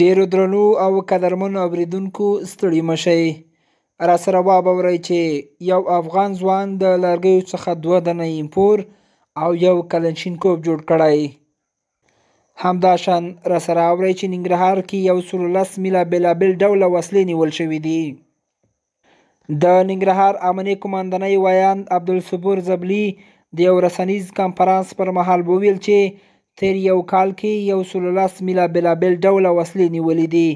ډیرو درنو او قدرمنو اوریدونکو ستړي مشئ را سره واورئ چې یو افغان ځوان د لرګیو څخه دوه دنه ایمپور او یو کلنشین کوب جوړ کړی همداشان را سره اورئ چې ننګرهار کې یو سل لس میله بېلابېل ډوله وسلې نیول شوي دي د ننګرهار امني قماندانۍ ویاند عبدالصبور زبلي د یو رسنیز کنفرانس پر مهال وویل چې تیر یو کال کې یو سل لس میله بېلابېل ډوله وسلې نیولې دي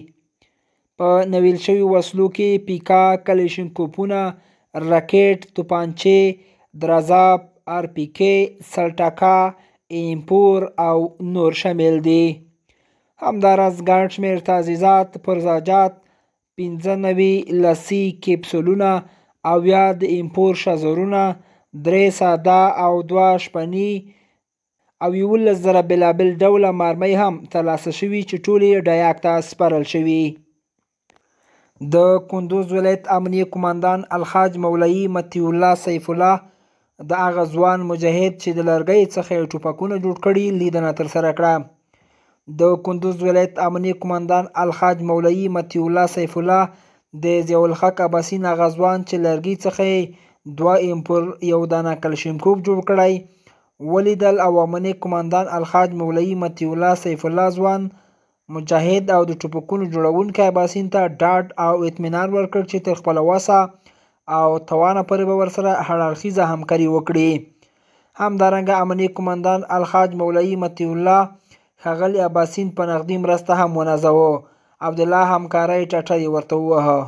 په نویل شوي وسلو کې پیکا کلیشنکوپونه راکټ توپانچې درازاب آر پی کې سلټاکا ایمپور او نور شامل دي همداراز ګڼ شمېر تعزیزات پرزاجات پنځه نوي لسي کیپسولونه اویا د ایمپور شزرونه درې ساده او دوه شپني او یولس زره بېلابېل ډوله مرمۍ هم ترلاسه شوي چې ټولې ډیاک ته سپارل شوي د کندوز ولایت امنیه قماندان الحاج مولوي مطیع الله سیف الله د هغه ځوان مجاهد چې د لرګۍ څخه یې ټوپکونه جوړ کړي لیدنه ترسره کړه د کندوز ولایت امنیه قماندان الحاج مولوي مطیع الله سیف الله د ضیاء الحق عباسي هغه ځوان چې لرګي څخه یې دوه امپور یو دانه کلشیم کوب جوړ کړی ولیدل او امنیه قوماندان الحاج مولوي مطیع الله سیف الله ځوان مجاهد او د ټوپکونو جوړونکی اباسین ته ډاډ او اطمینان ورکړ چې تر خپله وسه او توانه پورې به ورسره هر اړخیزه همکاري وکړي همدارنګه امنیه قوماندان الحاج مولوي مطیع الله ښاغلي اباسین په نغدي مرسته هم ونازوه عبدالله همکاری ټټر یې ورته ووهه